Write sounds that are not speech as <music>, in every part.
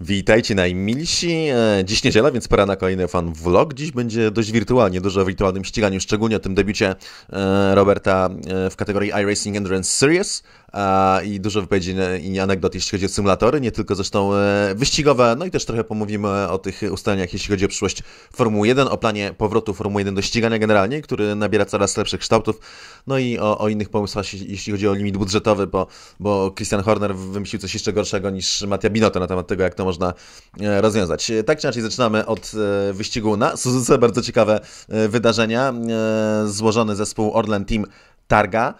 Witajcie najmilsi. E, dziś niedziela, więc pora na kolejny fan vlog. Dziś będzie dość wirtualnie, dużo o wirtualnym ściganiu, szczególnie o tym debiucie e, Roberta e, w kategorii iRacing Endurance Series i dużo wypowiedzi i anegdot, jeśli chodzi o symulatory, nie tylko zresztą wyścigowe, no i też trochę pomówimy o tych ustaleniach, jeśli chodzi o przyszłość Formuły 1, o planie powrotu Formuły 1 do ścigania generalnie, który nabiera coraz lepszych kształtów, no i o, o innych pomysłach, jeśli chodzi o limit budżetowy, bo, bo Christian Horner wymyślił coś jeszcze gorszego niż Mattia Binotto na temat tego, jak to można e, rozwiązać. E, tak czy inaczej zaczynamy od e, wyścigu na Suzuce, bardzo ciekawe wydarzenia. Złożony zespół Orlen Team targa.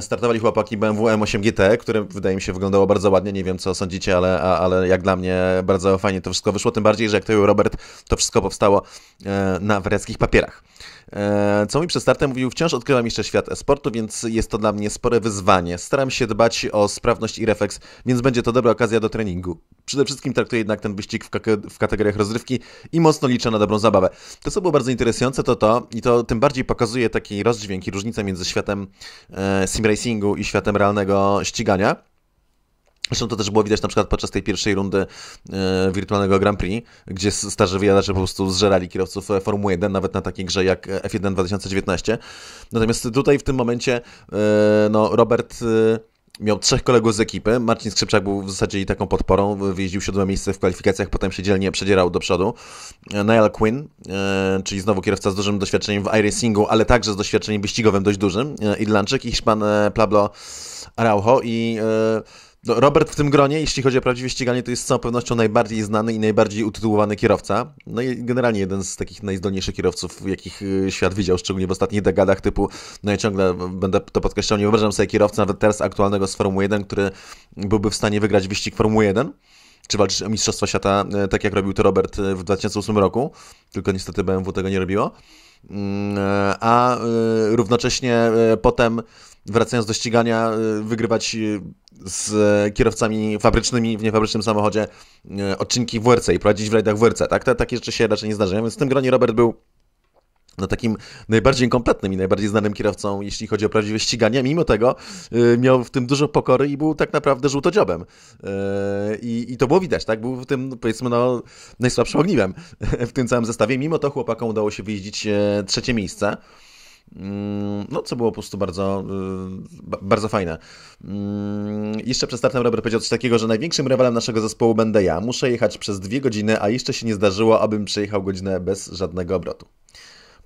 Startowali chłopaki BMW M8 GT, które wydaje mi się wyglądało bardzo ładnie. Nie wiem, co sądzicie, ale, ale jak dla mnie bardzo fajnie to wszystko wyszło. Tym bardziej, że jak to był Robert, to wszystko powstało na wreckich papierach. E, co mi przed startem mówił, wciąż odkrywam jeszcze świat e-sportu, więc jest to dla mnie spore wyzwanie. Staram się dbać o sprawność i refleks, więc będzie to dobra okazja do treningu. Przede wszystkim traktuję jednak ten wyścig w, w kategoriach rozrywki i mocno liczę na dobrą zabawę. To, co było bardzo interesujące, to to, i to tym bardziej pokazuje taki rozdźwięk i różnicę między światem e, simracingu i światem realnego ścigania Zresztą to też było widać na przykład podczas tej pierwszej rundy e, wirtualnego Grand Prix, gdzie starzy wyjadacze po prostu zżerali kierowców e, Formuły 1, nawet na takiej grze jak e, F1 2019. Natomiast tutaj w tym momencie no, Robert... miał trzech kolegów z ekipy. Marcin Skrzypczak był w zasadzie i taką podporą. Wyjeździł siódme miejsce w kwalifikacjach, potem się dzielnie przedzierał do przodu. Niall Quinn, czyli znowu kierowca z dużym doświadczeniem w iRacingu, ale także z doświadczeniem wyścigowym dość dużym. Irlandczyk i Hiszpan Pablo Araujo i no, Robert w tym gronie, jeśli chodzi o prawdziwe ściganie, to jest z całą pewnością najbardziej znany i najbardziej utytułowany kierowca. No i generalnie jeden z takich najzdolniejszych kierowców, jakich y, świat widział, szczególnie w ostatnich dekadach, typu, no i ciągle będę to podkreślał, nie wyobrażam sobie kierowcy nawet teraz aktualnego z Formuły 1, który byłby w stanie wygrać wyścig Formuły 1 czy walczyć o Mistrzostwa Świata, y, tak jak robił to Robert y, w 2008 roku, tylko niestety BMW tego nie robiło. Mm, a równocześnie potem wracając do ścigania, y, wygrywać y, z kierowcami fabrycznymi w niefabrycznym samochodzie y, odcinki WRC i prowadzić w rajdach WRC, tak? Te, takie rzeczy się raczej nie zdarzają, więc w tym gronie Robert był no takim najbardziej kompletnym i najbardziej znanym kierowcą, jeśli chodzi o prawdziwe ściganie. Mimo tego miał w tym dużo pokory i był tak naprawdę żółtodziobem. Y, I to było widać, tak? Był w tym, powiedzmy, no, najsłabszym ogniwem w tym całym zestawie. Mimo to chłopakom udało się wyjeździć e, trzecie miejsce. Mm, no, co było po prostu bardzo, y, bardzo fajne. Mm, jeszcze przed startem Robert powiedział coś takiego, że największym rywalem naszego zespołu będę ja. Muszę jechać przez dwie godziny, a jeszcze się nie zdarzyło, abym przejechał godzinę bez żadnego obrotu.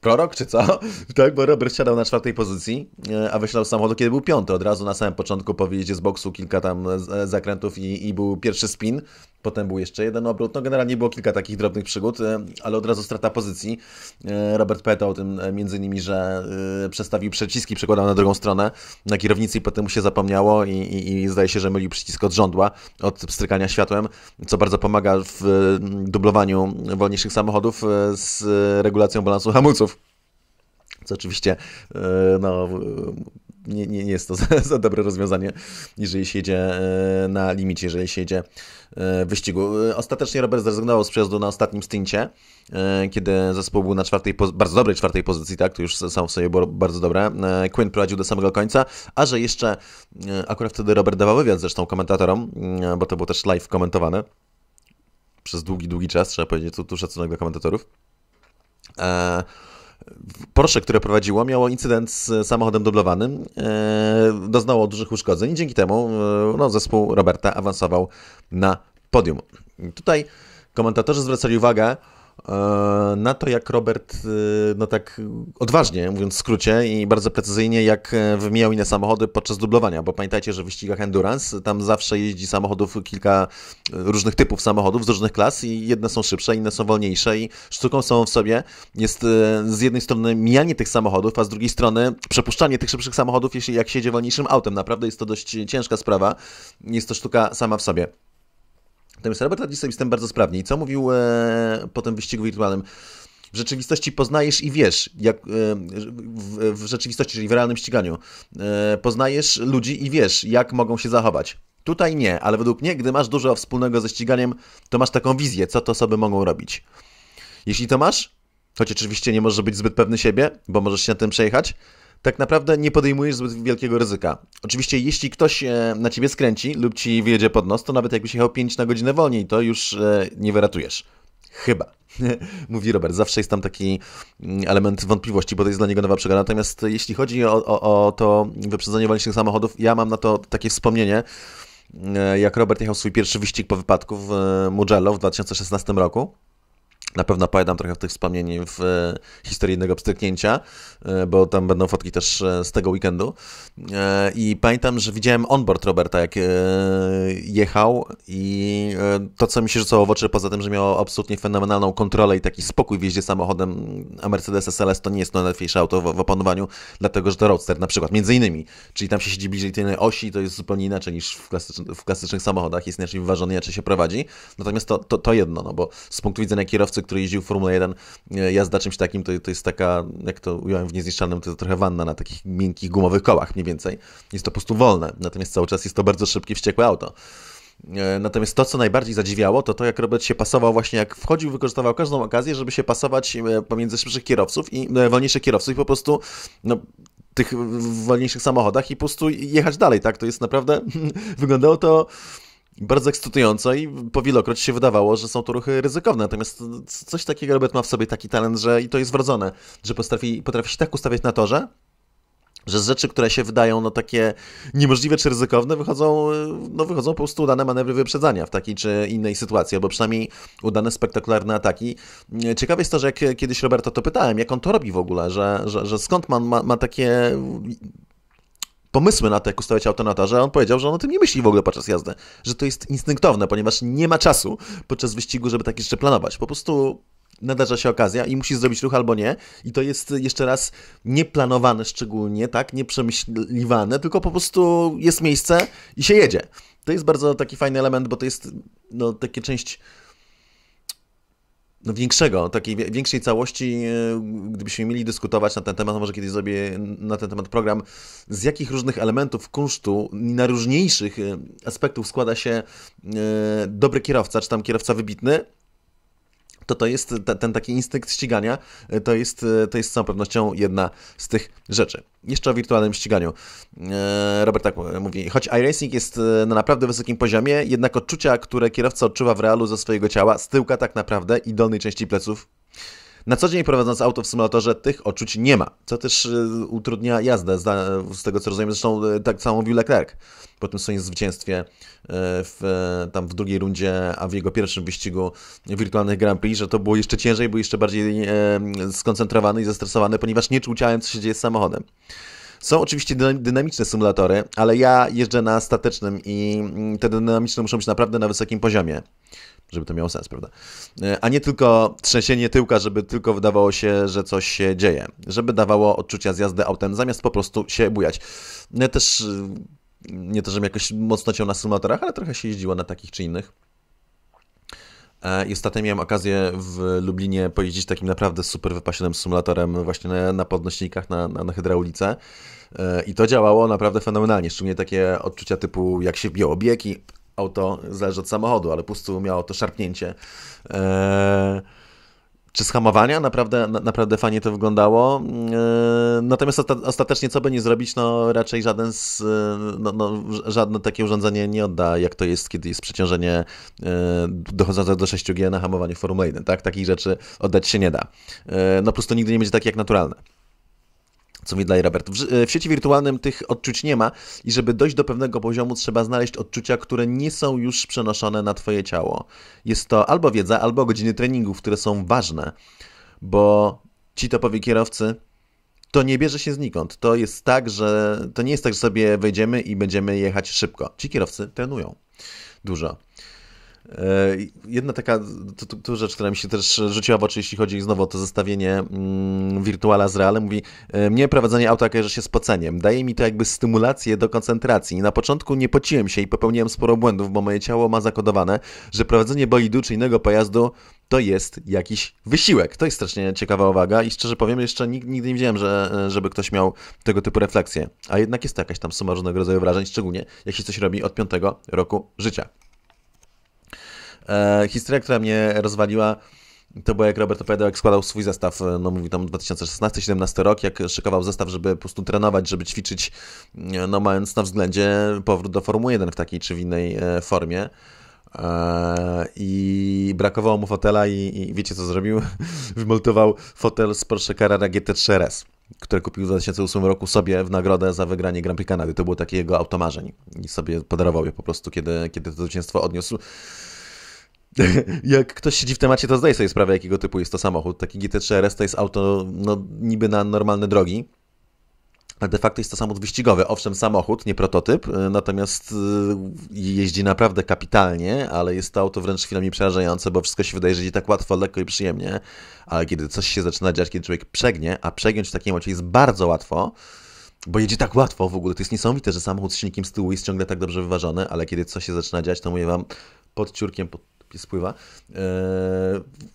Prorok czy co? <laughs> Tak, bo Robert siadał na czwartej pozycji, y, a wysiadał z samochodu, kiedy był piąty. Od razu na samym początku po z boksu kilka tam e, zakrętów i, i był pierwszy spin. Potem był jeszcze jeden obrót. No generalnie było kilka takich drobnych przygód, e, ale od razu strata pozycji. E, Robert Peta o tym e, między innymi, że przestawił przyciski, przekładał na drugą stronę na kierownicy i potem mu się zapomniało i, i, i zdaje się, że mylił przycisk od żądła, od strykania światłem, co bardzo pomaga w dublowaniu wolniejszych samochodów z regulacją balansu hamulców. Co oczywiście no, nie, nie, nie jest to <laughs> za, za dobre rozwiązanie, jeżeli się jedzie na limicie, jeżeli się jedzie E, wyścigu. E, ostatecznie Robert zrezygnował z przejazdu na ostatnim stincie, e, kiedy zespół był na czwartej, bardzo dobrej czwartej pozycji, tak, to już sam w sobie było bardzo dobre. Quinn prowadził do samego końca, a że jeszcze akurat wtedy Robert dawał wywiad zresztą komentatorom, bo to było też live komentowane przez długi, długi czas, trzeba powiedzieć, tu, tu szacunek do komentatorów. Eee, Porsche, które prowadziło, miało incydent z samochodem dublowanym, e, doznało dużych uszkodzeń i dzięki temu e, no, zespół Roberta awansował na podium. Tutaj komentatorzy zwracali uwagę, E, na to, jak Robert, e, no tak odważnie, mówiąc w skrócie i bardzo precyzyjnie, jak e, wymijał inne samochody podczas dublowania, bo pamiętajcie, że w wyścigach Endurance tam zawsze jeździ samochodów kilka różnych typów samochodów z różnych klas i jedne są szybsze, inne są wolniejsze i sztuką samą w sobie jest z jednej strony mijanie tych samochodów, a z drugiej strony przepuszczanie tych szybszych samochodów, jeśli jak się jedzie wolniejszym autem. Naprawdę jest to dość ciężka sprawa, jest to sztuka sama w sobie. Natomiast Robert radzi sobie z tym bardzo sprawnie. I co mówił e, po tym wyścigu wirtualnym? W rzeczywistości poznajesz i wiesz, jak e, w, w, rzeczywistości, czyli w realnym ściganiu, e, poznajesz ludzi i wiesz, jak mogą się zachować. Tutaj nie, ale według mnie, gdy masz dużo wspólnego ze ściganiem, to masz taką wizję, co to osoby mogą robić. Jeśli to masz, choć oczywiście nie możesz być zbyt pewny siebie, bo możesz się na tym przejechać, tak naprawdę nie podejmujesz zbyt wielkiego ryzyka. Oczywiście, jeśli ktoś e, na ciebie skręci lub ci wyjedzie pod nos, to nawet jakbyś jechał 5 na godzinę wolniej, to już e, nie wyratujesz. Chyba. <laughs> Mówi Robert, zawsze jest tam taki mm, element wątpliwości, bo to jest dla niego nowa przygoda. Natomiast e, jeśli chodzi o, o, o to wyprzedzenie wolniejszych samochodów, ja mam na to takie wspomnienie, jak Robert jechał swój pierwszy wyścig po wypadku w Mugello w 2016 roku. Na pewno pamiętam trochę tych wspomnień w e, historii jednego pstryknięcia, e, bo tam będą fotki też e, z tego weekendu. I pamiętam, że widziałem onboard Roberta, jak jechał i to, co mi się rzucało w oczy, poza tym, że miał absolutnie fenomenalną kontrolę i taki spokój w jeździe samochodem, a Mercedes SLS to nie jest najłatwiejsze auto w, w opanowaniu, dlatego, że to Roadster na przykład, między innymi. Czyli tam się siedzi bliżej tej osi to jest zupełnie inaczej niż w, klasycznych, w klasycznych samochodach, jest inaczej wyważony, inaczej się prowadzi. Natomiast to, to, to jedno, no bo z punktu widzenia kierowcy kierowcy, który jeździł Formule 1, e, jazda czymś takim to, to jest taka, jak to ująłem w Niezniszczalnym, to jest trochę wanna na takich miękkich, gumowych kołach mniej więcej. Jest to po prostu wolne, natomiast cały czas jest to bardzo szybkie, wściekłe auto. E, natomiast to, co najbardziej zadziwiało, to to, jak Robert się pasował, właśnie jak wchodził, wykorzystywał każdą okazję, żeby się pasować e, pomiędzy szybszych kierowców i no, wolniejszych kierowców i po prostu no, tych wolniejszych samochodach i po prostu jechać dalej, tak? To jest naprawdę, <laughs> wyglądało to bardzo ekscytująco i powielokroć się wydawało, że są to ruchy ryzykowne. Natomiast coś takiego Robert ma w sobie taki talent, że i to jest wrodzone, że potrafi, potrafi się tak ustawiać na torze, że z rzeczy, które się wydają no takie niemożliwe czy ryzykowne, wychodzą, no, wychodzą po prostu udane manewry wyprzedzania w takiej czy innej sytuacji, albo przynajmniej udane spektakularne ataki. Ciekawe jest to, że jak kiedyś Roberto to pytałem, jak on to robi w ogóle, że, że, że skąd ma, ma takie pomysły na to, jak ustawiać auto na a on powiedział, że on o tym nie myśli w ogóle podczas jazdy, że to jest instynktowne, ponieważ nie ma czasu podczas wyścigu, żeby takie rzeczy planować. Po prostu nadarza się okazja i musi zrobić ruch albo nie. I to jest jeszcze raz nieplanowane szczególnie, tak, nieprzemyśliwane, tylko po prostu jest miejsce i się jedzie. To jest bardzo taki fajny element, bo to jest no, takie część no większego, takiej większej całości, e, gdybyśmy mieli dyskutować na ten temat, może kiedyś zrobię na ten temat program, z jakich różnych elementów kunsztu, najróżniejszych e, aspektów składa się e, dobry kierowca, czy tam kierowca wybitny, to to jest ten taki instynkt ścigania, y, to jest, y, to jest z całą pewnością jedna z tych rzeczy. Jeszcze o wirtualnym ściganiu. E, Robert tak mówi, choć iRacing jest y, na naprawdę wysokim poziomie, jednak odczucia, które kierowca odczuwa w realu ze swojego ciała, z tyłka tak naprawdę i dolnej części pleców, na co dzień prowadząc auto w symulatorze tych odczuć nie ma, co też e, utrudnia jazdę, z tego co rozumiem. Zresztą e, tak samo mówił Leclerc po tym swoim zwycięstwie e, w, tam w drugiej rundzie, a w jego pierwszym wyścigu wirtualnych Grand Prix, że to było jeszcze ciężej, był jeszcze bardziej skoncentrowany i zestresowany, ponieważ nie czuł ciałem, co się dzieje z samochodem. Są oczywiście dynamiczne symulatory, ale ja jeżdżę na statecznym i mm, te dynamiczne muszą być naprawdę na wysokim poziomie żeby to miało sens, prawda? E, a nie tylko trzęsienie tyłka, żeby tylko wydawało się, że coś się dzieje, żeby dawało odczucia zjazdy autem, zamiast po prostu się bujać. Ja e, też, e, nie to, żebym jakoś mocno ciął na symulatorach, ale trochę się jeździło na takich czy innych. I ostatnio miałem okazję w Lublinie pojeździć takim naprawdę super wypasionym symulatorem właśnie na, podnośnikach, na, na, na hydraulice. I to działało naprawdę fenomenalnie, szczególnie takie odczucia typu jak się biło biegi, auto zależy od samochodu, ale po prostu miało to szarpnięcie. Eee, czy z hamowania? Naprawdę, na, naprawdę fajnie to wyglądało. Eee, natomiast ostatecznie co by nie zrobić, no raczej żaden z, e, no, no, żadne takie urządzenie nie odda, jak to jest, kiedy jest przeciążenie e, dochodzące do 6G na hamowaniu Formuły 1. Tak? Takich rzeczy oddać się nie da. E, no po prostu nigdy nie będzie tak jak naturalne co mi daje Robert. W, e, w, sieci wirtualnym tych odczuć nie ma i żeby dojść do pewnego poziomu, trzeba znaleźć odczucia, które nie są już przenoszone na Twoje ciało. Jest to albo wiedza, albo godziny treningów, które są ważne, bo ci to powie kierowcy to nie bierze się znikąd. To jest tak, że to nie jest tak, że sobie wejdziemy i będziemy jechać szybko. Ci kierowcy trenują dużo. E, jedna taka to, rzecz, która mi się też rzuciła w oczy, jeśli chodzi znowu o to zestawienie mm, wirtuala z realem, mówi, e, mnie prowadzenie auta kojarzy się z poceniem. Daje mi to jakby stymulację do koncentracji. Na początku nie pociłem się i popełniłem sporo błędów, bo moje ciało ma zakodowane, że prowadzenie bolidu czy innego pojazdu to jest jakiś wysiłek. To jest strasznie ciekawa uwaga i szczerze powiem, jeszcze nigdy, nigdy nie widziałem, że, e, żeby ktoś miał tego typu refleksje. A jednak jest to jakaś tam suma różnego rodzaju wrażeń, szczególnie jak się coś robi od piątego roku życia. E, historia, która mnie rozwaliła, to było jak Robert opowiadał, jak składał swój zestaw, e, no mówi tam 2016 2017 rok, jak szykował zestaw, żeby po prostu trenować, żeby ćwiczyć, e, no mając na względzie powrót do Formuły 1 w takiej czy w innej formie. I brakowało mu fotela i, i wiecie co zrobił? <laughs> Wymontował fotel z Porsche Carrera GT3 RS, który kupił w 2008 roku sobie w nagrodę za wygranie Grand Prix Kanady. To było takie jego automarzeń i sobie podarował je po prostu, kiedy, kiedy to zwycięstwo odniósł. <laughs> jak ktoś siedzi w temacie, to zdaje sobie sprawę, jakiego typu jest to samochód. Taki GT3 RS to jest auto no, niby na normalne drogi, ale de facto jest to samochód wyścigowy. Owszem, samochód, nie prototyp, e, natomiast e, jeździ naprawdę kapitalnie, ale jest to auto wręcz chwilami przerażające, bo wszystko się wydaje, że idzie tak łatwo, lekko i przyjemnie, ale kiedy coś się zaczyna dziać, kiedy człowiek przegnie, a przegiąć w takim aucie jest bardzo łatwo, bo jedzie tak łatwo w ogóle, to jest niesamowite, że samochód z silnikiem z tyłu jest ciągle tak dobrze wyważony, ale kiedy coś się zaczyna dziać, to mówię wam, pod ciurkiem, pod spływa. E,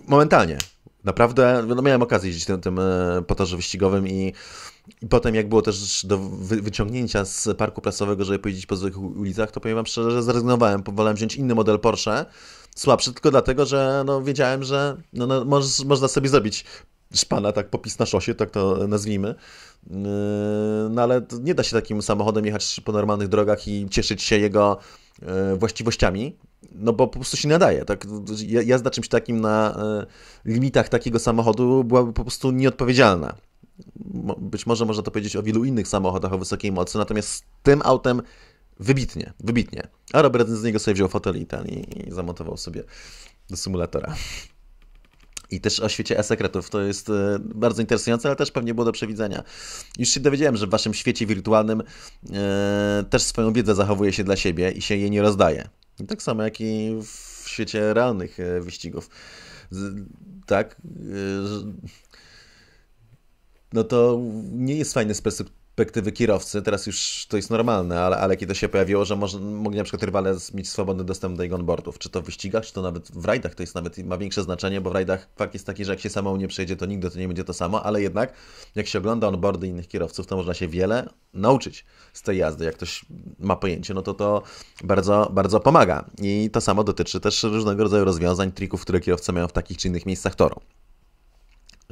momentalnie. Naprawdę, no miałem okazję jeździć tym, tym e, potorze wyścigowym i, i potem jak było też do wyciągnięcia z parku prasowego, żeby pojeździć po zwykłych ulicach, to powiem wam szczerze, że zrezygnowałem, wolałem wziąć inny model Porsche, słabszy tylko dlatego, że no, wiedziałem, że no, no, możesz, można sobie zrobić szpana, tak popis na szosie, tak to nazwijmy. E, no ale nie da się takim samochodem jechać po normalnych drogach i cieszyć się jego właściwościami, no bo po prostu się nadaje. Tak? Jazda czymś takim na e, limitach takiego samochodu byłaby po prostu nieodpowiedzialna. Być może można to powiedzieć o wielu innych samochodach o wysokiej mocy, natomiast z tym autem wybitnie, wybitnie. A Robert z niego sobie wziął fotel i ten i, zamontował sobie do symulatora. I też o świecie e-sekretów. To jest e, bardzo interesujące, ale też pewnie było do przewidzenia. Już się dowiedziałem, że w waszym świecie wirtualnym e, też swoją wiedzę zachowuje się dla siebie i się jej nie rozdaje. No tak samo jak i w świecie realnych e, wyścigów. Tak. E, no to nie jest fajny sposób perspektywy kierowcy, teraz już to jest normalne, ale, ale kiedy to się pojawiło, że może, mogli na przykład rywale mieć swobodny dostęp do ich onboardów, czy to w wyścigach, czy to nawet w rajdach, to jest nawet, ma większe znaczenie, bo w rajdach fakt jest taki, że jak się samą nie przejdzie, to nigdy to nie będzie to samo, ale jednak jak się ogląda onboardy innych kierowców, to można się wiele nauczyć z tej jazdy. Jak ktoś ma pojęcie, no to to bardzo, bardzo pomaga. I to samo dotyczy też różnego rodzaju rozwiązań, trików, które kierowcy mają w takich czy innych miejscach toru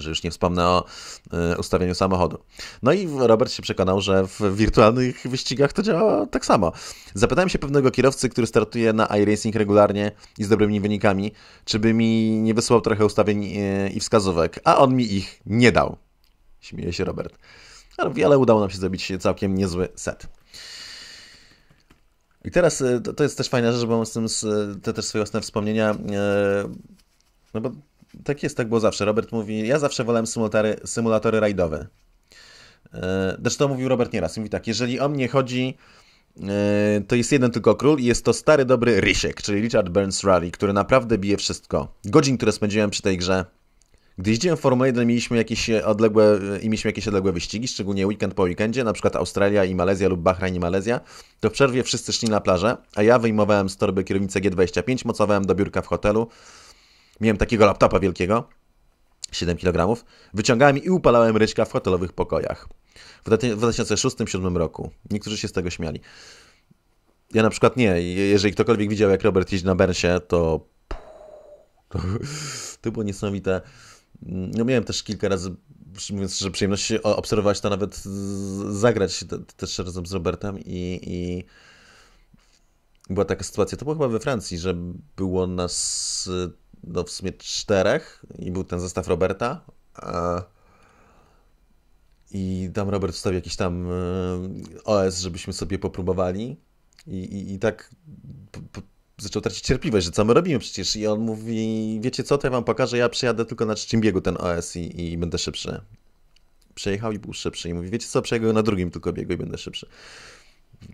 że już nie wspomnę o e, ustawieniu samochodu. No i Robert się przekonał, że w wirtualnych wyścigach to działa tak samo. Zapytałem się pewnego kierowcy, który startuje na iRacing regularnie i z dobrymi wynikami, czy by mi nie wysłał trochę ustawień e, i wskazówek, a on mi ich nie dał. Śmieje się Robert. Ale udało nam się zrobić całkiem niezły set. I teraz e, to jest też fajna rzecz, bo mam z tym te też swoje własne wspomnienia. No bo tak jest, tak było zawsze. Robert mówi, ja zawsze wolałem symulatory, symulatory rajdowe. E, zresztą mówił Robert nieraz. Mówi tak, jeżeli o mnie chodzi, e, to jest jeden tylko król i jest to stary dobry Rysiek, czyli Richard Burns Rally, który naprawdę bije wszystko. Godzin, które spędziłem przy tej grze. Gdy jeździłem w Formule 1 mieliśmy jakieś odległe, e, i mieliśmy jakieś odległe wyścigi, szczególnie weekend po weekendzie, na przykład Australia i Malezja lub Bahrain i Malezja, to w przerwie wszyscy szli na plażę, a ja wyjmowałem z torby kierownicę G25, mocowałem do biurka w hotelu, Miałem takiego laptopa wielkiego, 7 kg, wyciągałem i upalałem ryśka w hotelowych pokojach. W 2006-2007 roku. Niektórzy się z tego śmiali. Ja na przykład nie. Jeżeli ktokolwiek widział, jak Robert jeździ na Bensie, to... To było niesamowite. No miałem też kilka razy, mówiąc że przyjemność obserwować to, nawet zagrać też razem z Robertem i, i była taka sytuacja, to było chyba we Francji, że było nas no w sumie czterech i był ten zestaw Roberta. I tam Robert wstawił jakiś tam e, OS, żebyśmy sobie popróbowali. I, i, i tak zaczął tracić cierpliwość, że co my robimy przecież. I on mówi, wiecie co, to ja wam pokażę, ja przejadę tylko na trzecim biegu ten OS i, i będę szybszy. Przejechał i był szybszy. I mówi, wiecie co, przejadę na drugim tylko biegu i będę szybszy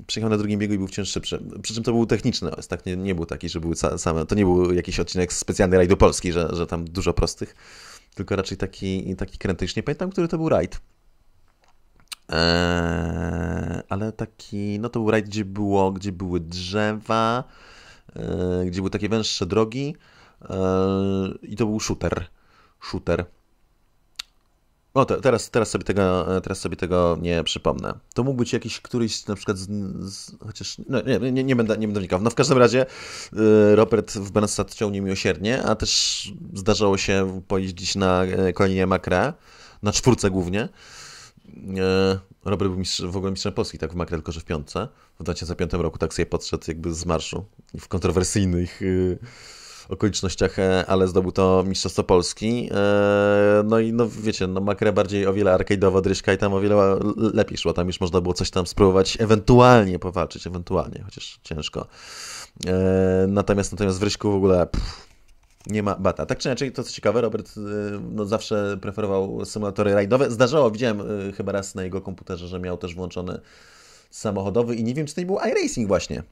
przyjechał na drugim biegu i był wciąż szybszy. Przy czym to był techniczny os, tak? Nie, nie był taki, że były same, to nie był jakiś odcinek specjalny rajd do Polski, że, że tam dużo prostych, tylko raczej taki, taki kręty. Już nie pamiętam, który to był rajd. Eee, ale taki, no to był rajd, gdzie było, gdzie były drzewa, eee, gdzie były takie węższe drogi eee, i to był shooter. Shooter. O, te, teraz, teraz, sobie tego, teraz sobie tego nie przypomnę. To mógł być jakiś któryś na przykład z, z, chociaż. No, nie, nie, nie, będę, nie będę wnikał. No w każdym razie y, Robert w Bensat ciągnie miłosiernie, a też zdarzało się pojeździć na e, kolinie makre, na czwórce głównie. E, Robert był mistrz, w ogóle mistrzem Polski, tak w makre, tylko że w piątce. W 2005 roku tak sobie podszedł jakby z marszu w kontrowersyjnych y, okolicznościach, e, ale zdobył to Mistrzostwo Polski. E, no i no wiecie, no Makre bardziej o wiele arcade'owa dryszka i tam o wiele lepiej szło. Tam już można było coś tam spróbować ewentualnie powalczyć, ewentualnie, chociaż ciężko. E, natomiast natomiast w Ryśku w ogóle pff, nie ma bata. Tak czy inaczej, to co ciekawe, Robert no, zawsze preferował symulatory rajdowe. Zdarzało, widziałem chyba raz na jego komputerze, że miał też włączony samochodowy i nie wiem, czy to nie był iRacing właśnie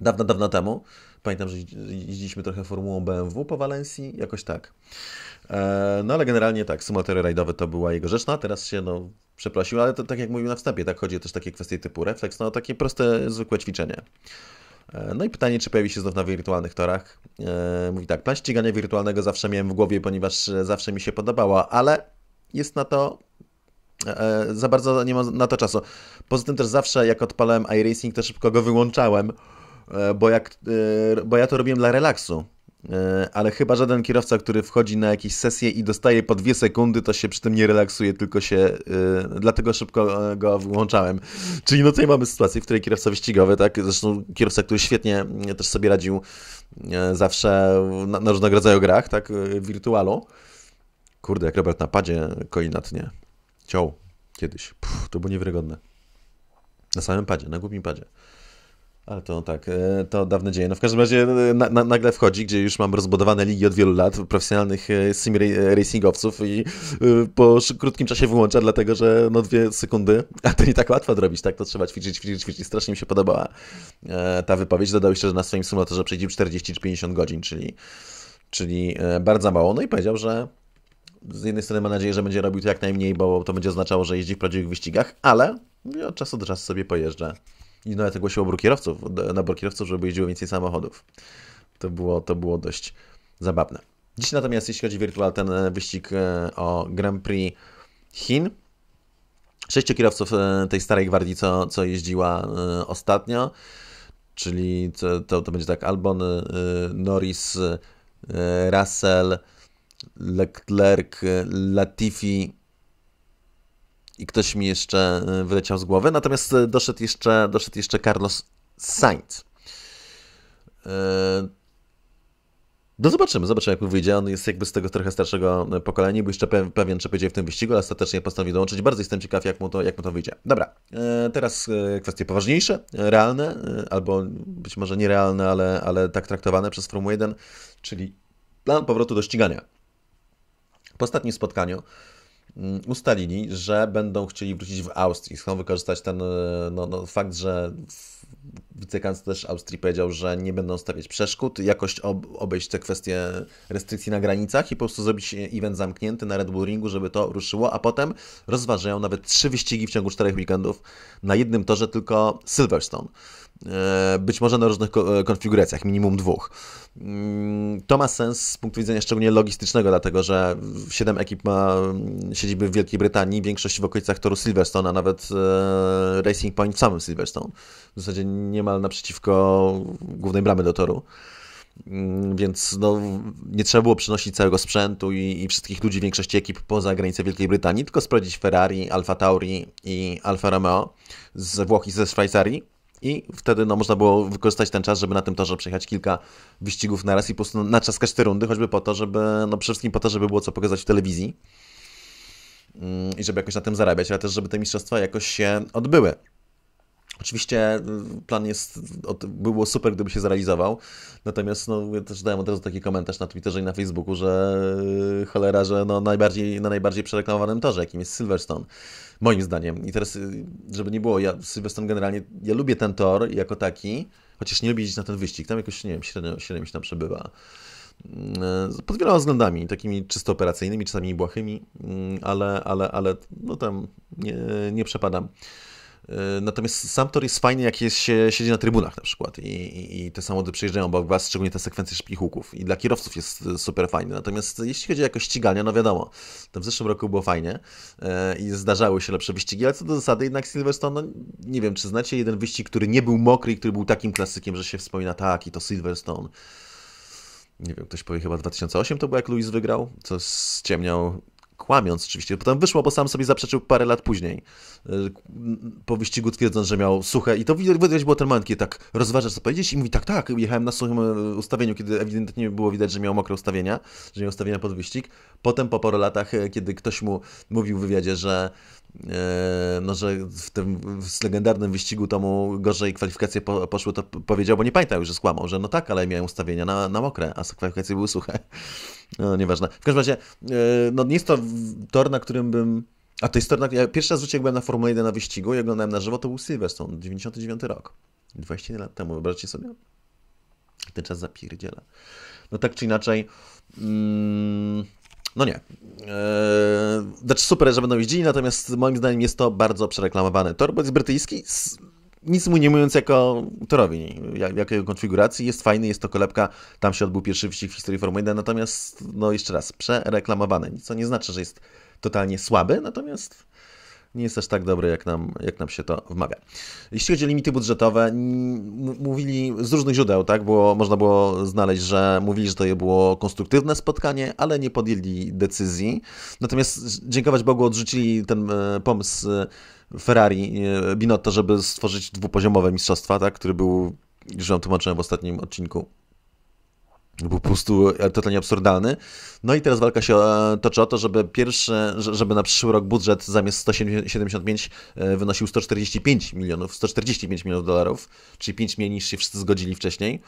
dawno, dawno temu. Pamiętam, że jeździliśmy trochę formułą BMW po Walencji, jakoś tak. E, no ale generalnie tak, symulatory rajdowe to była jego rzecz, no, a teraz się no, przeprosił, ale to tak jak mówił na wstępie, tak chodzi o też takie kwestie typu refleks, no takie proste, zwykłe ćwiczenie. E, no i pytanie, czy pojawi się znowu na wirtualnych torach. E, mówi tak, plan ścigania wirtualnego zawsze miałem w głowie, ponieważ zawsze mi się podobała, ale jest na to za bardzo nie mam na to czasu. Poza tym też zawsze, jak odpalałem iRacing, to szybko go wyłączałem, E, bo, jak, e, bo ja to robiłem dla relaksu. E, ale chyba żaden kierowca, który wchodzi na jakieś sesje i dostaje po dwie sekundy, to się przy tym nie relaksuje, tylko się. Dlatego szybko go włączałem. Czyli no tutaj mamy sytuację, w której kierowca wyścigowy, tak? Zresztą kierowca, który świetnie też sobie radził zawsze na, na różnego rodzaju grach, tak? W wirtualu. Kurde, jak Robert napadzie nie Ciął kiedyś. Puh, to było niewygodne. Na samym padzie, na głupim padzie. Ale to no tak, e, to dawne dzieje. No w każdym razie e, na, na, nagle wchodzi, gdzie już mam rozbudowane ligi od wielu lat, profesjonalnych e, sim racingowców i po krótkim czasie wyłącza, dlatego że no dwie sekundy, a to nie tak łatwo zrobić, tak? To trzeba ćwiczyć, ćwiczyć, ćwiczyć. Strasznie mi się podobała ta wypowiedź. Dodał jeszcze, że na swoim symulatorze przejdzie 40 czy 50 godzin, czyli, czyli bardzo mało. No i powiedział, że z jednej strony ma nadzieję, że będzie robił to jak najmniej, bo to będzie oznaczało, że jeździ w prawdziwych wyścigach, ale od czasu do czasu sobie pojeżdża i no, tego tak się obór kierowców, nabór kierowców, żeby jeździło więcej samochodów. To było, to było dość zabawne. Dziś natomiast, jeśli chodzi o Virtual, ten e, wyścig e, o Grand Prix Chin, sześciu kierowców e, tej starej gwardii, co, co jeździła ostatnio, czyli to, to, to będzie tak Albon, Norris, Russell, Leclerc, Latifi i ktoś mi jeszcze e, wyleciał z głowy. Natomiast e, doszedł jeszcze, doszedł jeszcze Carlos Sainz. E, no zobaczymy, zobaczymy jak mu wyjdzie. On jest jakby z tego trochę starszego pokolenia, był jeszcze pewien, czy będzie w tym wyścigu, ale ostatecznie postanowił dołączyć. Bardzo jestem ciekaw, jak mu to, jak mu to wyjdzie. Dobra, teraz kwestie poważniejsze, realne, albo być może nierealne, ale, ale tak traktowane przez Formułę 1, czyli plan powrotu do ścigania. Po ostatnim spotkaniu Mm, ustalili, że będą chcieli wrócić w Austrii. Chcą wykorzystać ten e, no, no, fakt, że wicekanclerz Austrii powiedział, że nie będą stawiać przeszkód, jakoś ob obejść te kwestie restrykcji na granicach i po prostu zrobić event zamknięty na Red Bull Ringu, żeby to ruszyło, a potem rozważają nawet trzy wyścigi w ciągu czterech weekendów na jednym torze tylko Silverstone. E, być może na różnych e, konfiguracjach, minimum dwóch. Mm, to ma sens z punktu widzenia szczególnie logistycznego, dlatego że siedem ekip ma mm, siedziby w Wielkiej Brytanii, większość w okolicach toru Silverstone, a nawet e, Racing Point w samym Silverstone. W zasadzie niemal naprzeciwko głównej bramy do toru. Mm, więc no, nie trzeba było przynosić całego sprzętu i, i, wszystkich ludzi większości ekip poza granicę Wielkiej Brytanii, tylko sprowadzić Ferrari, Alfa Tauri i Alfa Romeo z Włoch i ze Szwajcarii i wtedy no, można było wykorzystać ten czas, żeby na tym torze przejechać kilka wyścigów na raz i po prostu no, naczaskać te rundy, choćby po to, żeby, no przede wszystkim po to, żeby było co pokazać w telewizji mm, i żeby jakoś na tym zarabiać, ale też, żeby te mistrzostwa jakoś się odbyły. Oczywiście y, plan jest, było super, gdyby się zrealizował, natomiast no, ja też dałem od razu taki komentarz na Twitterze i na Facebooku, że y, cholera, że no, najbardziej, na najbardziej przereklamowanym torze, jakim jest Silverstone. Moim zdaniem. I teraz, y, żeby nie było, ja Sylweston generalnie, ja lubię ten tor jako taki, chociaż nie lubię jeździć na ten wyścig. Tam jakoś, nie wiem, średnio, średnio się tam przebywa. Pod mm, wieloma względami, takimi czysto operacyjnymi, czasami błahymi, mm, ale, ale, ale no tam nie, nie przepadam. E, natomiast sam tor jest fajny, jak jest, się siedzi na trybunach na przykład i, i, i te samochody przejeżdżają obok was, szczególnie te sekwencje szybkich łuków. I dla kierowców jest e, super fajny. Natomiast jeśli chodzi o jakość ścigania, no wiadomo, tam w zeszłym roku było fajnie e, i zdarzały się lepsze wyścigi, ale co do zasady jednak Silverstone, no nie wiem, czy znacie jeden wyścig, który nie był mokry i który był takim klasykiem, że się wspomina tak i to Silverstone. Nie wiem, ktoś powie chyba 2008 to był jak Louis wygrał, co ciemniał kłamiąc oczywiście. Potem wyszło, bo sam sobie zaprzeczył parę lat później e, po wyścigu twierdząc, że miał suche i to widać było ten moment, kiedy tak rozważa, co powiedzieć i mówi tak, tak, jechałem na suchym e, ustawieniu, kiedy ewidentnie było widać, że miał mokre ustawienia, że miał ustawienia pod wyścig. Potem po paru latach, e, kiedy ktoś mu mówił w wywiadzie, że E, no, że w tym z legendarnym wyścigu mu gorzej kwalifikacje po, poszły, to powiedział, bo nie pamiętał już, że skłamał, że no tak, ale miałem ustawienia na, na mokre, a kwalifikacje były suche. <laughs> No, nieważne. W każdym razie, e, no nie jest to tor, na którym bym... A to jest tor, na... ja pierwszy raz w życiu byłem na Formule 1 na wyścigu i oglądałem na żywo, to był Silverstone, 99 rok. 20 lat temu, wyobraźcie sobie? Ten czas zapierdziela. No tak czy inaczej... Mm no nie. Eee, znaczy super, że będą jeździli, natomiast moim zdaniem jest to bardzo tor. Bo jest brytyjski, nic mu nie mówiąc jako torowi, jak, jakiego konfiguracji, jest fajny, jest to kolebka, tam się odbył pierwszy wyścig w historii Formuły 1, natomiast, no jeszcze raz, przereklamowany, co nie znaczy, że jest totalnie słaby, natomiast nie jest aż tak dobry, jak nam, jak nam się to wmawia. Jeśli chodzi o limity budżetowe, mówili z różnych źródeł, tak, było, można było znaleźć, że mówili, że to je było konstruktywne spotkanie, ale nie podjęli decyzji. Natomiast dziękować Bogu odrzucili ten e, pomysł e, Ferrari e, Binotto, żeby stworzyć dwupoziomowe mistrzostwa, tak, który był, już wam tłumaczyłem w ostatnim odcinku, był po prostu e, totalnie absurdalny. No i teraz walka się e, toczy o to, żeby pierwsze, żeby na przyszły rok budżet zamiast 175 e, wynosił 145 milionów, 145 milionów dolarów, czyli 5 mniej niż się wszyscy zgodzili wcześniej.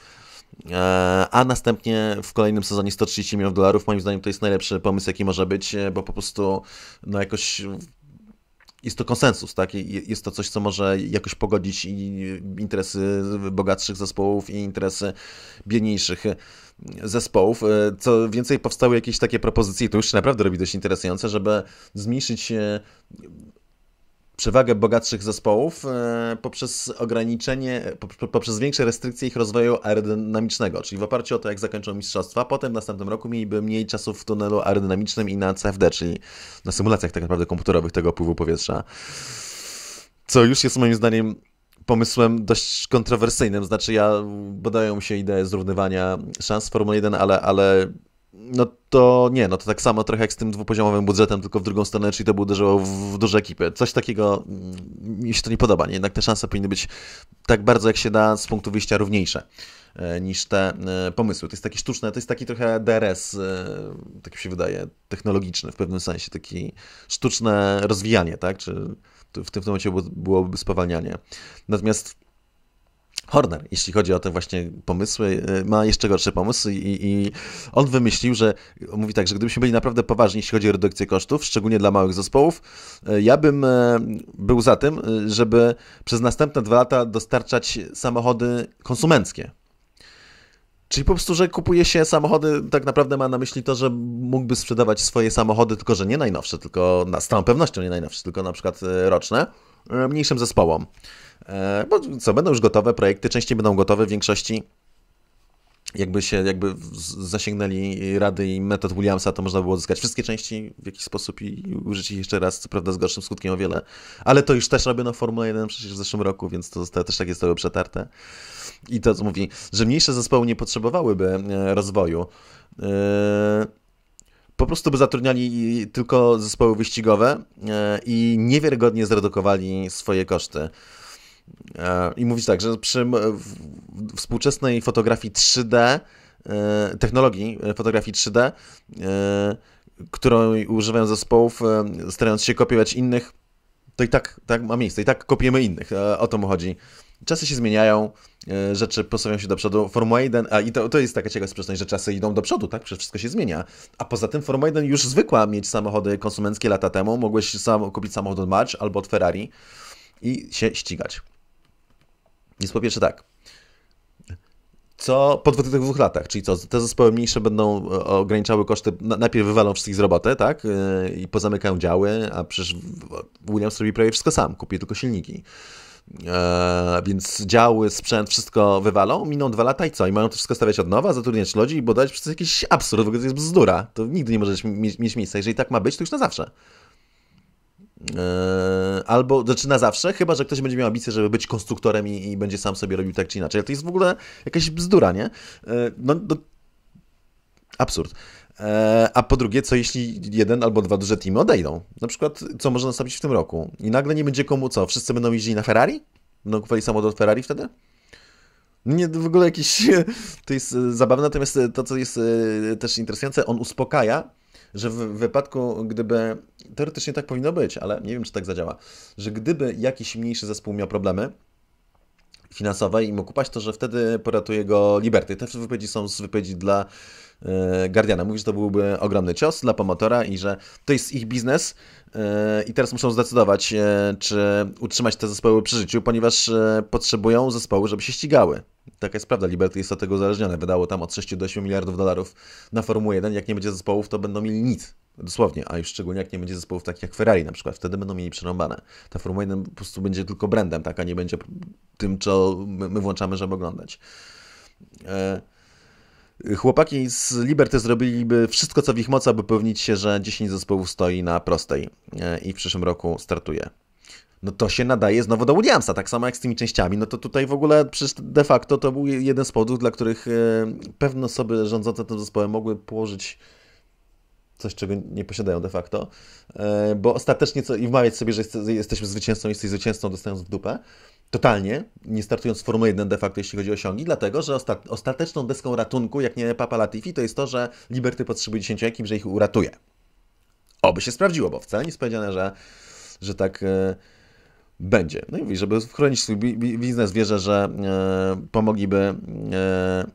A następnie w kolejnym sezonie 130 milionów dolarów. Moim zdaniem to jest najlepszy pomysł, jaki może być, bo po prostu no jakoś jest to konsensus, tak? Jest to coś, co może jakoś pogodzić i interesy bogatszych zespołów i interesy biedniejszych zespołów. E, co więcej, powstały jakieś takie propozycje, to już się naprawdę robi dość interesujące, żeby zmniejszyć e, przewagę bogatszych zespołów e, poprzez ograniczenie, poprzez większe restrykcje ich rozwoju aerodynamicznego, czyli w oparciu o to, jak zakończą mistrzostwa, potem w następnym roku mieliby mniej czasu w tunelu aerodynamicznym i na CFD, czyli na symulacjach tak naprawdę komputerowych tego pływu powietrza. Co już jest moim zdaniem pomysłem dość kontrowersyjnym. Znaczy, ja badają się ideę zrównywania szans w Formule 1, ale, ale no to nie, no to tak samo trochę jak z tym dwupoziomowym budżetem, tylko w drugą stronę, czyli to by uderzyło w, w duże ekipy. Coś takiego mm, mi się to nie podoba. Nie? Jednak te szanse powinny być tak bardzo, jak się da, z punktu wyjścia równiejsze e, niż te e, pomysły. To jest takie sztuczne, to jest taki trochę DRS, e, tak mi się wydaje, technologiczny w pewnym sensie, takie sztuczne rozwijanie, tak? Czy w tym, w tym momencie byłoby spowalnianie. Natomiast Horner, jeśli chodzi o te właśnie pomysły, e, ma jeszcze gorsze pomysły i, i, on wymyślił, że mówi tak, że gdybyśmy byli naprawdę poważni, jeśli chodzi o redukcję kosztów, szczególnie dla małych zespołów, e, ja bym e, był za tym, żeby przez następne dwa lata dostarczać samochody konsumenckie Czyli po prostu, że kupuje się samochody, tak naprawdę ma na myśli to, że mógłby sprzedawać swoje samochody, tylko że nie najnowsze, tylko na, z całą pewnością nie najnowsze, tylko na przykład e, roczne, e, mniejszym zespołom. E, bo co, będą już gotowe projekty, częściej będą gotowe w większości jakby się jakby zasięgnęli rady i metod Williamsa, to można było odzyskać wszystkie części w jakiś sposób i użyć ich jeszcze raz, co prawda z gorszym skutkiem o wiele. Ale to już też robiono Formułę 1 przecież w zeszłym roku, więc to zostało, też takie zostało przetarte. I to co mówi, że mniejsze zespoły nie potrzebowałyby e, rozwoju. E, po prostu by zatrudniali tylko zespoły wyścigowe e, i niewiarygodnie zredukowali swoje koszty. E, I mówić tak, że przy współczesnej fotografii 3D, e, technologii e, fotografii 3D, której używają zespołów, starając się kopiować innych, to i tak, tak ma miejsce, i tak kopiujemy innych. O to mu chodzi. Czasy się zmieniają, rzeczy posuwają się do przodu. Formuła 1, a i to, to jest taka ciekawa sprzeczność, że czasy idą do przodu, tak? Przecież wszystko się zmienia. A poza tym Formuła 1 już zwykła mieć samochody konsumenckie lata temu. Mogłeś sam kupić samochód od March albo od Ferrari i się ścigać. Więc po pierwsze tak, co po tych dwóch latach, czyli co, te zespoły mniejsze będą e, ograniczały koszty, najpierw wywalą wszystkich z roboty, tak, e, i pozamykają działy, a przecież Williams robi prawie wszystko sam, kupi tylko silniki. E, więc działy, sprzęt, wszystko wywalą, miną dwa lata i co? I mają to wszystko stawiać od nowa, zatrudniać ludzi i budować przez jakiś absurd, w ogóle to jest bzdura. To nigdy nie może mieć miejsca. Jeżeli tak ma być, to już na zawsze. Yy, albo, znaczy na zawsze, chyba, że ktoś będzie miał ambicje, żeby być konstruktorem i, i będzie sam sobie robił tak czy inaczej. Ale to jest w ogóle jakaś bzdura, nie? Yy, no, no, absurd. Yy, a po drugie, co jeśli jeden albo dwa duże teamy odejdą? Na przykład, co może nastąpić w tym roku? I nagle nie będzie komu co? Wszyscy będą jeździli na Ferrari? Będą kupowali samolot Ferrari wtedy? No nie, w ogóle jakieś... <laughs> To jest e, zabawne, natomiast e, to, co jest e, też interesujące, on uspokaja że w wypadku, gdyby, teoretycznie tak powinno być, ale nie wiem, czy tak zadziała, że gdyby jakiś mniejszy zespół miał problemy, finansowe i mógł kupać, to że wtedy poratuje go Liberty. Te wypowiedzi są z wypowiedzi dla E, Guardiana. Mówi, że to byłby ogromny cios dla Pomotora i że to jest ich biznes e, i teraz muszą zdecydować, e, czy utrzymać te zespoły przy życiu, ponieważ potrzebują zespołu, żeby się ścigały. Taka jest prawda, Liberty jest od tego uzależnione. Wydało tam od 6 do 8 miliardów dolarów na Formułę 1. Jak nie będzie zespołów, to będą mieli nic. Dosłownie, a już szczególnie jak nie będzie zespołów takich jak Ferrari na przykład, wtedy będą mieli przerąbane. Ta Formuła 1 po prostu będzie tylko brandem, tak, a nie będzie tym, co my, włączamy, żeby oglądać. Chłopaki z Liberty zrobiliby wszystko, co w ich mocy, aby upewnić się, że 10 zespołów stoi na prostej e, i w przyszłym roku startuje. No to się nadaje znowu do Williamsa, tak samo jak z tymi częściami. No to tutaj w ogóle de facto to był jeden z powodów, dla których e, pewne osoby rządzące tym zespołem mogły położyć coś, czego nie posiadają de facto, e, bo ostatecznie co, i wmawiać sobie, że jesteśmy zwycięzcą, jesteś zwycięzcą, dostając w dupę, totalnie, nie startując z Formuły 1 de facto, jeśli chodzi o osiągi, dlatego, że ostateczną deską ratunku, jak nie Papa Latifi, to jest to, że Liberty potrzebuje 10 ekip, że ich uratuje. Oby się sprawdziło, bo wcale nie jest powiedziane, że, że tak e, będzie. No i mówi, żeby chronić swój biznes, wierzę, że e, pomogliby e,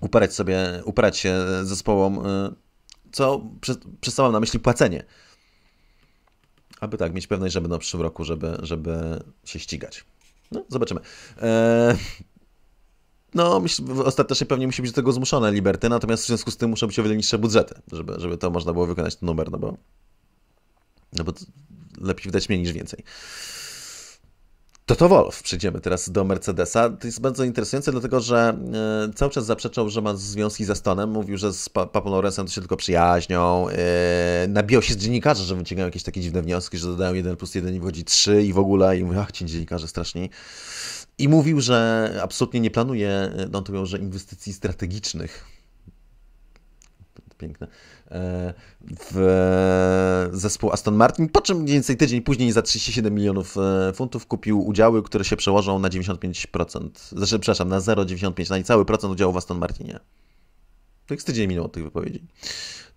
uparać sobie, uparać się zespołom, e, co przez, na myśli płacenie aby tak, mieć pewność, że będą w przyszłym roku, żeby, żeby się ścigać. No, zobaczymy. Eee... No, ostatecznie pewnie musi być do tego zmuszone Liberty, natomiast w związku z tym muszą być o wiele niższe budżety, żeby, żeby to można było wykonać ten numer, no bo, no bo lepiej wydać mniej niż więcej. Toto Wolf, przejdziemy teraz do Mercedesa. To jest bardzo interesujące, dlatego że e, cały czas zaprzeczał, że ma związki ze Stonem. Mówił, że z pa Papą Lorenzem to się tylko przyjaźnią. E, nabijał się z dziennikarzy, że wyciągają jakieś takie dziwne wnioski, że dodają 1 plus 1 i wodzi 3 i w ogóle. I mówił, ach, ci dziennikarze straszni. I mówił, że absolutnie nie planuje, e, no to mówią, że inwestycji strategicznych piękne, e, w zespół Aston Martin, po czym mniej więcej tydzień później za 37 milionów e, funtów kupił udziały, które się przełożą na 95%, znaczy przepraszam, na 0,95, na no cały procent udziału w Aston Martinie. To jest tydzień minął od tych wypowiedzi.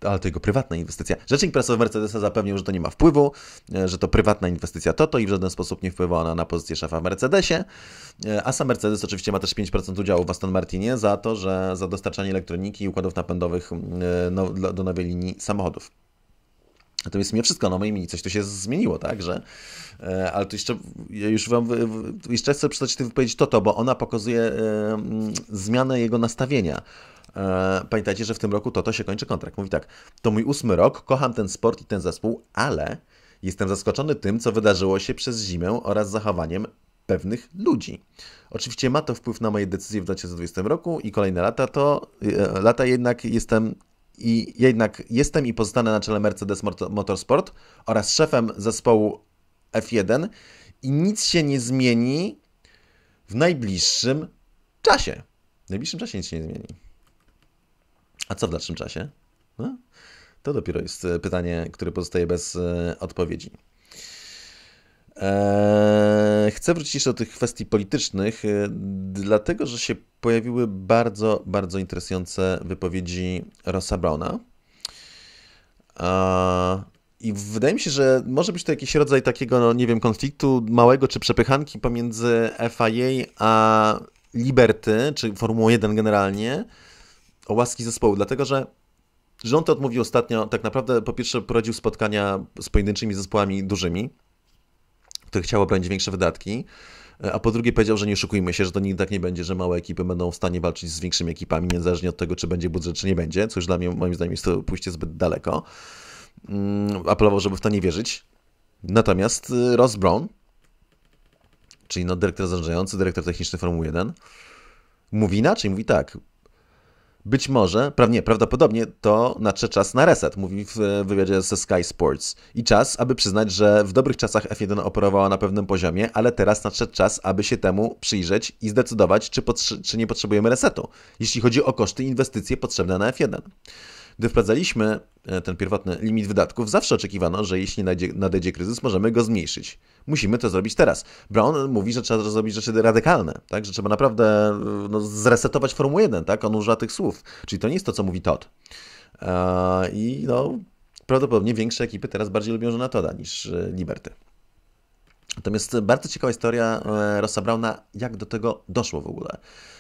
Ale to jego prywatna inwestycja. Rzecznik prasowy Mercedesa zapewnił, że to nie ma wpływu, e, że to prywatna inwestycja to to i w żaden sposób nie wpływa ona na pozycję szefa w Mercedesie. E, a sam Mercedes oczywiście ma też 5% udziału w Aston Martinie za to, że za dostarczanie elektroniki i układów napędowych e, no, do nowej linii samochodów. Natomiast mnie wszystko na mojej mini, coś tu się zmieniło, tak, że, ale to jeszcze, ja już wam, jeszcze chcę przeczytać tę wypowiedź Toto, bo ona pokazuje zmianę jego nastawienia. E, pamiętajcie, że w tym roku to to się kończy kontrakt. Mówi tak, to mój ósmy rok, kocham ten sport i ten zespół, ale jestem zaskoczony tym, co wydarzyło się przez zimę oraz zachowaniem pewnych ludzi. Oczywiście ma to wpływ na moje decyzje w 2020 roku i kolejne lata to e, lata jednak jestem i jednak jestem i pozostanę na czele Mercedes Motorsport oraz szefem zespołu F1 i nic się nie zmieni w najbliższym czasie. W najbliższym czasie nic się nie zmieni. A co w dalszym czasie? No? To dopiero jest e, pytanie, które pozostaje bez e, odpowiedzi. Eee, chcę wrócić jeszcze do tych kwestii politycznych, e, dlatego że się pojawiły bardzo, bardzo interesujące wypowiedzi Rossa Braun'a. Eee, I wydaje mi się, że może być to jakiś rodzaj takiego, no, nie wiem, konfliktu małego czy przepychanki pomiędzy FIA a Liberty, czy Formułą 1 generalnie o łaski zespołu, dlatego że rząd odmówił ostatnio, tak naprawdę po pierwsze prowadził spotkania z pojedynczymi zespołami dużymi, które chciało brać większe wydatki, e, a po drugie powiedział, że nie oszukujmy się, że to nigdy tak nie będzie, że małe ekipy będą w stanie walczyć z większymi ekipami, niezależnie od tego, czy będzie budżet, czy nie będzie, co już dla mnie, moim zdaniem, jest to pójście zbyt daleko. Mm, apelował, żeby w to nie wierzyć. Natomiast y, Ross Brown, czyli no dyrektor zarządzający, dyrektor techniczny Formuły 1, mówi inaczej, mówi tak, być może, prawdopodobnie to nadszedł czas na reset, mówi w e, wywiadzie ze Sky Sports. I czas, aby przyznać, że w dobrych czasach F1 operowała na pewnym poziomie, ale teraz nadszedł czas, aby się temu przyjrzeć i zdecydować, czy, czy nie potrzebujemy resetu, jeśli chodzi o koszty i inwestycje potrzebne na F1. Gdy wprowadzaliśmy e, ten pierwotny limit wydatków, zawsze oczekiwano, że jeśli nadejdzie, nadejdzie kryzys, możemy go zmniejszyć. Musimy to zrobić teraz. Brown mówi, że trzeba zrobić rzeczy radykalne, tak? że trzeba naprawdę e, no, zresetować Formułę 1. Tak? On używa tych słów. Czyli to nie jest to, co mówi Todd. E, I no, prawdopodobnie większe ekipy teraz bardziej lubią Żona Toda niż Liberty. Natomiast bardzo ciekawa historia e, Rosa Brauna, jak do tego doszło w ogóle.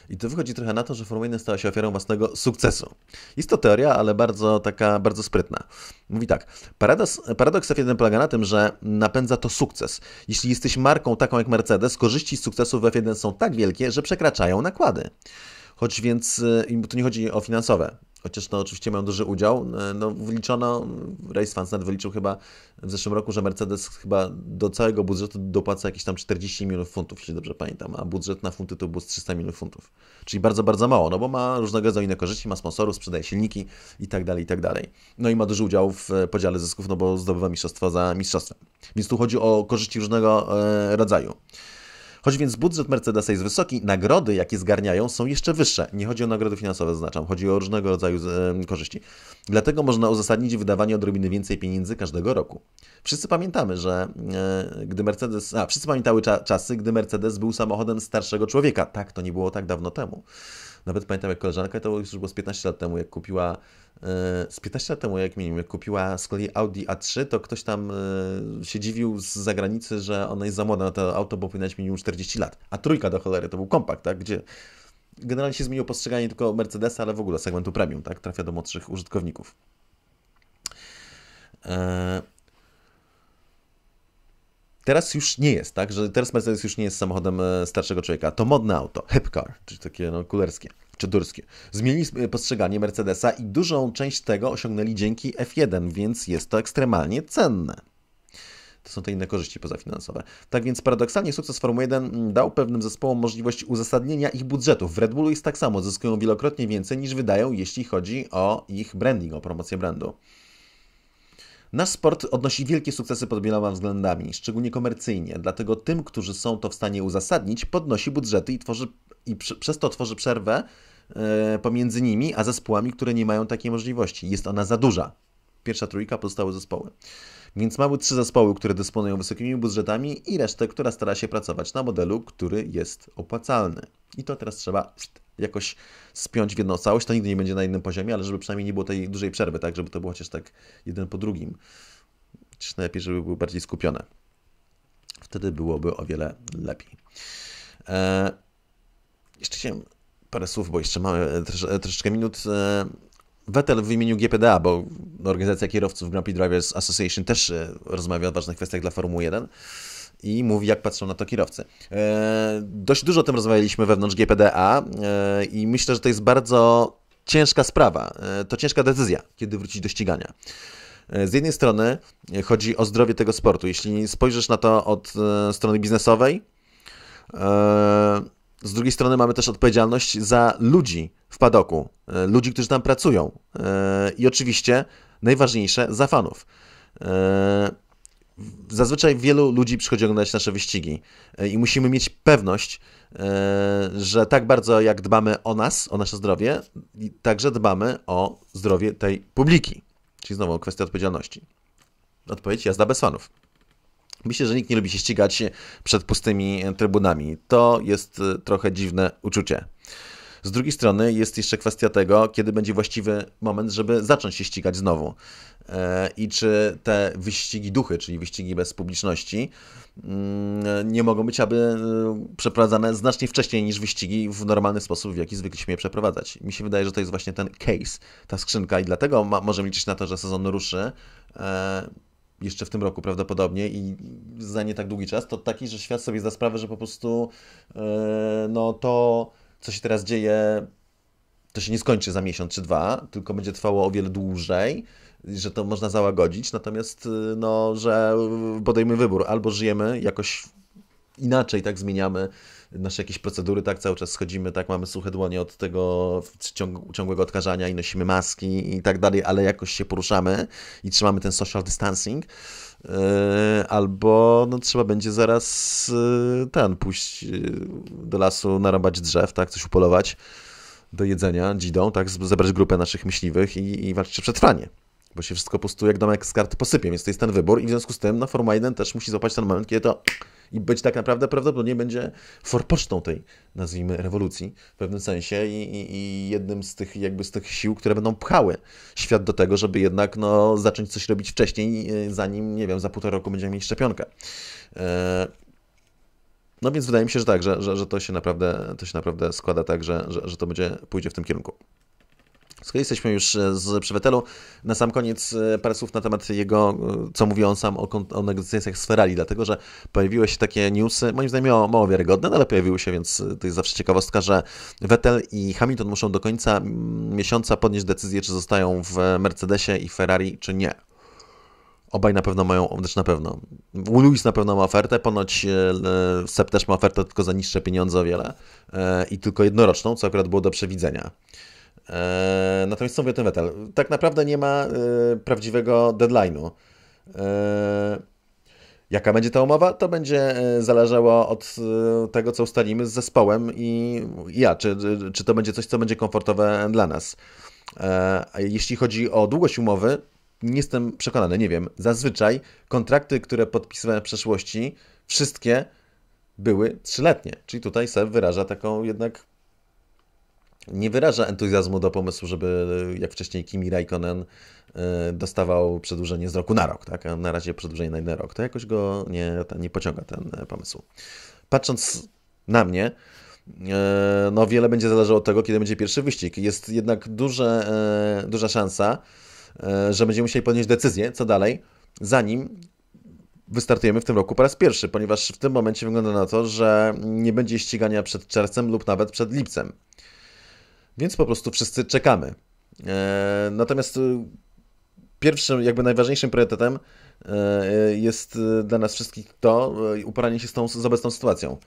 I to wychodzi trochę na to, że Formuła 1 stała się ofiarą własnego sukcesu. Jest to teoria, ale bardzo taka, bardzo sprytna. Mówi tak, paradoks, paradoks F1 polega na tym, że napędza to sukces. Jeśli jesteś marką taką jak Mercedes, korzyści z sukcesu w F1 są tak wielkie, że przekraczają nakłady. Choć więc, e, tu nie chodzi o finansowe chociaż no oczywiście mają duży udział, e, no wyliczono, RaceFans nawet wyliczył chyba w zeszłym roku, że Mercedes chyba do całego budżetu dopłaca jakieś tam 40 milionów funtów, jeśli dobrze pamiętam, a budżet na funty to był 300 milionów funtów, czyli bardzo, bardzo mało, no bo ma różnego rodzaju inne korzyści, ma sponsorów, sprzedaje silniki i tak dalej, i tak dalej. No i ma duży udział w e, podziale zysków, no bo zdobywa mistrzostwo za mistrzostwem. Więc tu chodzi o korzyści różnego e, rodzaju. Choć więc budżet Mercedesa jest wysoki, nagrody, jakie zgarniają, są jeszcze wyższe. Nie chodzi o nagrody finansowe, zaznaczam, chodzi o różnego rodzaju e, korzyści. Dlatego można uzasadnić wydawanie odrobiny więcej pieniędzy każdego roku. Wszyscy pamiętamy, że e, gdy Mercedes, a wszyscy pamiętały czasy, gdy Mercedes był samochodem starszego człowieka. Tak, to nie było tak dawno temu. Nawet pamiętam, jak koleżanka, to już było z 15 lat temu, jak kupiła e, z 15 lat temu, jak miałem, jak kupiła z kolei Audi A3, to ktoś tam e, się dziwił z zagranicy, że ona jest za młoda na to auto, bo powinna mieć minimum 40 lat. A trójka do cholery, to był kompakt, tak? Gdzie generalnie się zmieniło postrzeganie tylko Mercedesa, ale w ogóle segmentu premium, tak? Trafia do młodszych użytkowników. Eee, Teraz już nie jest, tak? Że teraz Mercedes już nie jest samochodem e, starszego człowieka. To modne auto, hip car, czyli takie no, kulerskie czy durskie. Zmienili e, postrzeganie Mercedesa i dużą część tego osiągnęli dzięki F1, więc jest to ekstremalnie cenne. To są te inne korzyści pozafinansowe. Tak więc paradoksalnie sukces Formuły 1 mm, dał pewnym zespołom możliwość uzasadnienia ich budżetów. W Red Bullu jest tak samo, zyskują wielokrotnie więcej niż wydają, jeśli chodzi o ich branding, o promocję brandu. Nasz sport odnosi wielkie sukcesy pod wieloma względami, szczególnie komercyjnie, dlatego tym, którzy są to w stanie uzasadnić, podnosi budżety i, tworzy, i przy, przez to tworzy przerwę e, pomiędzy nimi a zespołami, które nie mają takiej możliwości. Jest ona za duża. Pierwsza trójka, pozostałe zespoły. Więc mamy trzy zespoły, które dysponują wysokimi budżetami i resztę, która stara się pracować na modelu, który jest opłacalny. I to teraz trzeba jakoś spiąć w jedną całość, to nigdy nie będzie na jednym poziomie, ale żeby przynajmniej nie było tej dużej przerwy, tak, żeby to było chociaż tak jeden po drugim. Czy najlepiej, żeby były bardziej skupione. Wtedy byłoby o wiele lepiej. E, jeszcze chciałem parę słów, bo jeszcze mamy troszeczkę minut. Eee, Vettel w imieniu GPDA, bo organizacja kierowców Grand Prix Drivers Association też e, rozmawia o ważnych kwestiach dla Formuły 1 i mówi, jak patrzą na to kierowcy. E, dość dużo o tym rozmawialiśmy wewnątrz GPDA e, i myślę, że to jest bardzo ciężka sprawa. E, to ciężka decyzja, kiedy wrócić do ścigania. Z jednej strony chodzi o zdrowie tego sportu. Jeśli spojrzysz na to od strony biznesowej, z drugiej strony mamy też odpowiedzialność za ludzi w padoku, ludzi, którzy tam pracują i oczywiście najważniejsze za fanów zazwyczaj wielu ludzi przychodzi oglądać nasze wyścigi e, i musimy mieć pewność, e, że tak bardzo jak dbamy o nas, o nasze zdrowie, także dbamy o zdrowie tej publiki. Czyli znowu kwestia odpowiedzialności. Odpowiedź jazda bez fanów. Myślę, że nikt nie lubi się ścigać przed pustymi trybunami. To jest e, trochę dziwne uczucie. Z drugiej strony jest jeszcze kwestia tego, kiedy będzie właściwy moment, żeby zacząć się ścigać znowu. E, I czy te wyścigi duchy, czyli wyścigi bez publiczności, mm, nie mogą być aby e, przeprowadzane znacznie wcześniej niż wyścigi w normalny sposób, w jaki zwykliśmy je przeprowadzać. Mi się wydaje, że to jest właśnie ten case, ta skrzynka i dlatego ma, możemy liczyć na to, że sezon ruszy e, jeszcze w tym roku prawdopodobnie i za nie tak długi czas, to taki, że świat sobie zda sprawę, że po prostu no to co się teraz dzieje, to się nie skończy za miesiąc czy dwa, tylko będzie trwało o wiele dłużej, że to można załagodzić. Natomiast, y, no, że podejmujemy wybór, albo żyjemy jakoś inaczej, tak zmieniamy nasze jakieś procedury, tak cały czas schodzimy, tak mamy suche dłonie od tego ciąg ciągłego odkażania i nosimy maski i tak dalej, ale jakoś się poruszamy i trzymamy ten social distancing E, albo no, trzeba będzie zaraz e, ten pójść e, do lasu, narabać drzew, tak, coś upolować do jedzenia dzidą, tak, zebrać grupę naszych myśliwych i, i walczyć o przetrwanie. Bo się wszystko po prostu jak domek z kart posypie, więc to jest ten wybór i w związku z tym no, Forma 1 też musi złapać ten moment, kiedy to i być tak naprawdę prawdopodobnie będzie forpocztą tej, nazwijmy, rewolucji w pewnym sensie i, i, i, jednym z tych, jakby z tych sił, które będą pchały świat do tego, żeby jednak no, zacząć coś robić wcześniej, e, zanim, nie wiem, za półtora roku będziemy mieć szczepionkę. E, no więc wydaje mi się, że tak, że, że, że to, się naprawdę, to się naprawdę składa tak, że, że, że to będzie, pójdzie w tym kierunku. Skoro jesteśmy już e, z Przywetelu, na sam koniec e, parę słów na temat jego, e, co mówił on sam o, o negocjacjach z Ferrari, dlatego że pojawiły się takie newsy, moim zdaniem mało, mało wiarygodne, no ale pojawiły się, więc to jest zawsze ciekawostka, że Vettel i Hamilton muszą do końca miesiąca podnieść decyzję, czy zostają w Mercedesie i Ferrari, czy nie. Obaj na pewno mają, znaczy na pewno. Lewis na pewno ma ofertę, ponoć Sepp też ma ofertę, tylko za niższe pieniądze o wiele i tylko jednoroczną, co akurat było do przewidzenia. E, natomiast co mówię o tym Vettel? Tak naprawdę nie ma e, prawdziwego deadline'u. E, jaka będzie ta umowa? To będzie zależało od tego, co ustalimy z zespołem i ja, czy, czy to będzie coś, co będzie komfortowe dla nas. Jeśli chodzi o długość umowy, nie jestem przekonany, nie wiem. Zazwyczaj kontrakty, które podpisywałem w przeszłości, wszystkie były trzyletnie. Czyli tutaj Seb wyraża taką jednak nie wyraża entuzjazmu do pomysłu, żeby jak wcześniej Kimi Raikkonen e, dostawał przedłużenie z roku na rok, tak? a na razie przedłużenie na jeden rok. To jakoś go nie, nie pociąga ten e, pomysł. Patrząc na mnie, e, no wiele będzie zależało od tego, kiedy będzie pierwszy wyścig. Jest jednak duże, duża szansa, że będziemy musieli podjąć decyzję, co dalej, zanim wystartujemy w tym roku po raz pierwszy, ponieważ w tym momencie wygląda na to, że nie będzie ścigania przed czerwcem lub nawet przed lipcem więc po prostu wszyscy czekamy. E, natomiast e, pierwszym, jakby najważniejszym priorytetem e, jest dla nas wszystkich to uporanie się z tą z obecną sytuacją.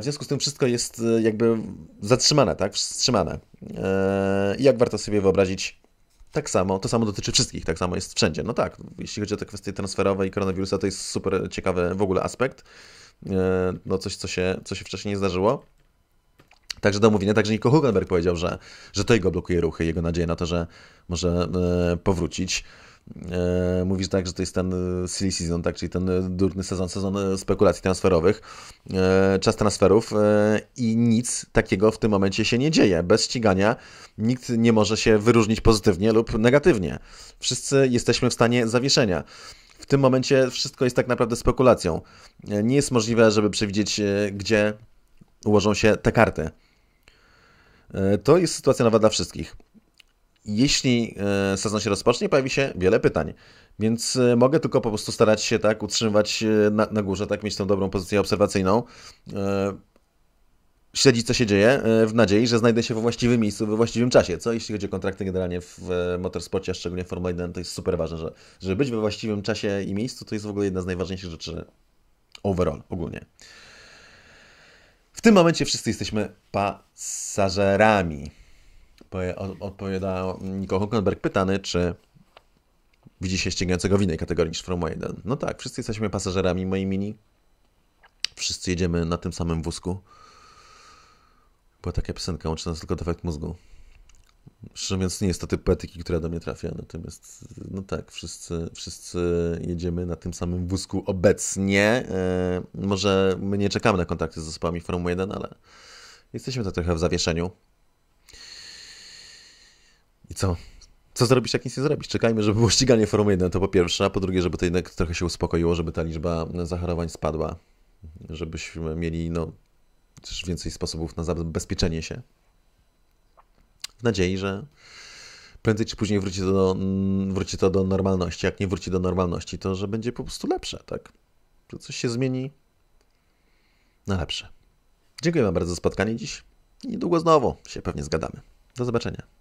W związku z tym wszystko jest jakby zatrzymane, tak? Wstrzymane. I jak warto sobie wyobrazić, tak samo, to samo dotyczy wszystkich, tak samo jest wszędzie. No tak, jeśli chodzi o te kwestie transferowe i koronawirusa, to jest super ciekawy w ogóle aspekt. No coś, co się, co się wcześniej nie zdarzyło także do omówienia. Także Nico Hugenberg powiedział, że, że to jego blokuje ruchy, jego nadzieja na to, że może e, powrócić. E, mówisz tak, że to jest ten e, silly season, tak, czyli ten durny sezon, sezon spekulacji transferowych, czas transferów i nic takiego w tym momencie się nie dzieje. Bez ścigania nikt nie może się wyróżnić pozytywnie lub negatywnie. Wszyscy jesteśmy w stanie zawieszenia. W tym momencie wszystko jest tak naprawdę spekulacją. Nie jest możliwe, żeby przewidzieć, gdzie ułożą się te karty. E, to jest sytuacja nowa dla wszystkich. Jeśli e, sezon się rozpocznie, pojawi się wiele pytań. Więc e, mogę tylko po prostu starać się tak utrzymywać na, na górze, tak mieć tą dobrą pozycję obserwacyjną śledzić, co się dzieje, w nadziei, że znajdę się we właściwym miejscu, we właściwym czasie. Co jeśli chodzi o kontrakty generalnie w motorsporcie, a szczególnie w Formule 1, to jest super ważne, że, żeby być we właściwym czasie i miejscu, to jest w ogóle jedna z najważniejszych rzeczy overall, ogólnie tym momencie wszyscy jesteśmy pasażerami. Odpowiada Niko Hulkenberg pytany, czy widzi się ścigającego w innej kategorii niż Formuła 1. No tak, wszyscy jesteśmy pasażerami mojej mini. Wszyscy jedziemy na tym samym wózku. Była taka piosenka, łączy nas tylko defekt mózgu. Szczerze mówiąc, nie jest to typ etyki, która do mnie trafia, natomiast no tak, wszyscy, wszyscy jedziemy na tym samym wózku obecnie. E, może my nie czekamy na kontakty z zespołami Formuły 1, ale jesteśmy tak trochę w zawieszeniu. I co? Co zrobić, jak nic nie zrobić? Czekajmy, żeby było ściganie Formuły 1, to po pierwsze, a po drugie, żeby to jednak trochę się uspokoiło, żeby ta liczba zachorowań spadła, żebyśmy mieli no, też więcej sposobów na zabezpieczenie się nadziei, że prędzej czy później wróci to, do, wróci to do normalności. Jak nie wróci do normalności, to że będzie po prostu lepsze, tak? Że coś się zmieni na lepsze. Dziękuję Wam bardzo za spotkanie dziś. Niedługo znowu się pewnie zgadamy. Do zobaczenia.